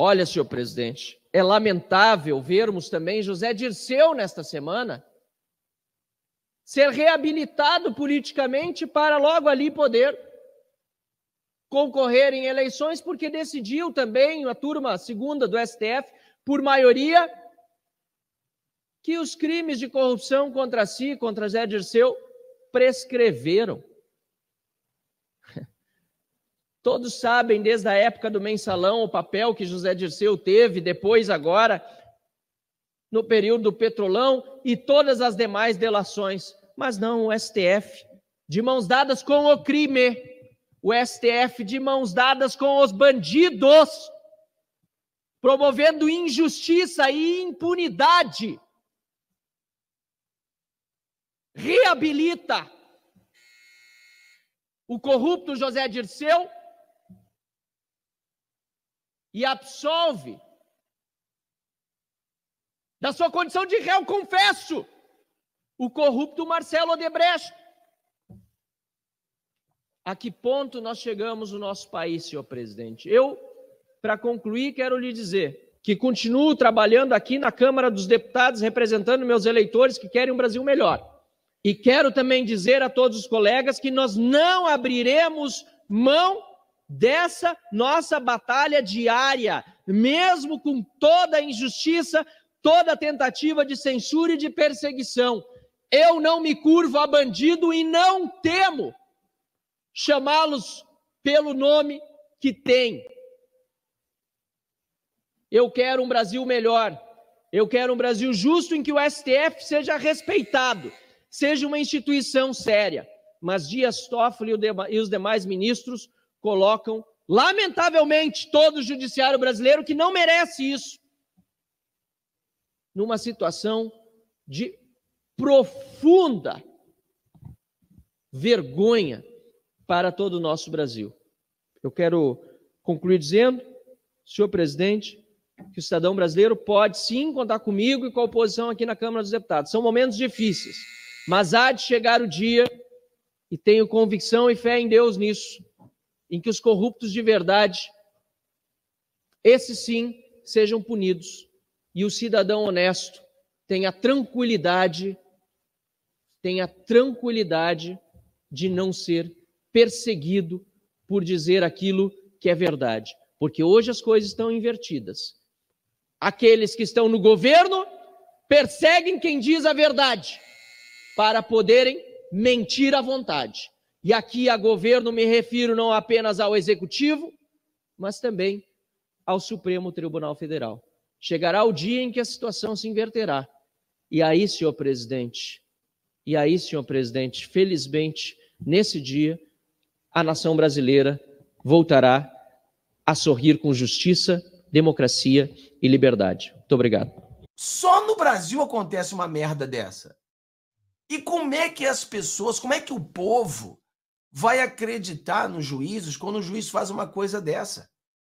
Olha, senhor presidente, é lamentável vermos também José Dirceu nesta semana ser reabilitado politicamente para logo ali poder concorrer em eleições, porque decidiu também a turma segunda do STF, por maioria, que os crimes de corrupção contra si, contra José Dirceu, prescreveram. Todos sabem, desde a época do mensalão, o papel que José Dirceu teve, depois, agora, no período do petrolão e todas as demais delações. Mas não o STF, de mãos dadas com o crime. O STF, de mãos dadas com os bandidos, promovendo injustiça e impunidade. Reabilita o corrupto José Dirceu e absolve da sua condição de réu, confesso, o corrupto Marcelo Odebrecht. A que ponto nós chegamos no nosso país, senhor presidente? Eu, para concluir, quero lhe dizer que continuo trabalhando aqui na Câmara dos Deputados, representando meus eleitores que querem um Brasil melhor. E quero também dizer a todos os colegas que nós não abriremos mão dessa nossa batalha diária, mesmo com toda a injustiça, toda a tentativa de censura e de perseguição. Eu não me curvo a bandido e não temo chamá-los pelo nome que tem. Eu quero um Brasil melhor. Eu quero um Brasil justo em que o STF seja respeitado, seja uma instituição séria. Mas Dias Toffoli e os demais ministros colocam, lamentavelmente, todo o judiciário brasileiro que não merece isso, numa situação de profunda vergonha para todo o nosso Brasil. Eu quero concluir dizendo, senhor presidente, que o cidadão brasileiro pode sim contar comigo e com a oposição aqui na Câmara dos Deputados. São momentos difíceis, mas há de chegar o dia, e tenho convicção e fé em Deus nisso, em que os corruptos de verdade, esses sim, sejam punidos e o cidadão honesto tenha tranquilidade, tenha tranquilidade de não ser perseguido por dizer aquilo que é verdade, porque hoje as coisas estão invertidas. Aqueles que estão no governo perseguem quem diz a verdade para poderem mentir à vontade. E aqui a governo me refiro não apenas ao executivo, mas também ao Supremo Tribunal Federal. Chegará o dia em que a situação se inverterá. E aí, senhor presidente, e aí, senhor presidente, felizmente, nesse dia, a nação brasileira voltará a sorrir com justiça, democracia e liberdade. Muito obrigado. Só no Brasil acontece uma merda dessa. E como é que as pessoas, como é que o povo vai acreditar nos juízos quando o juiz faz uma coisa dessa?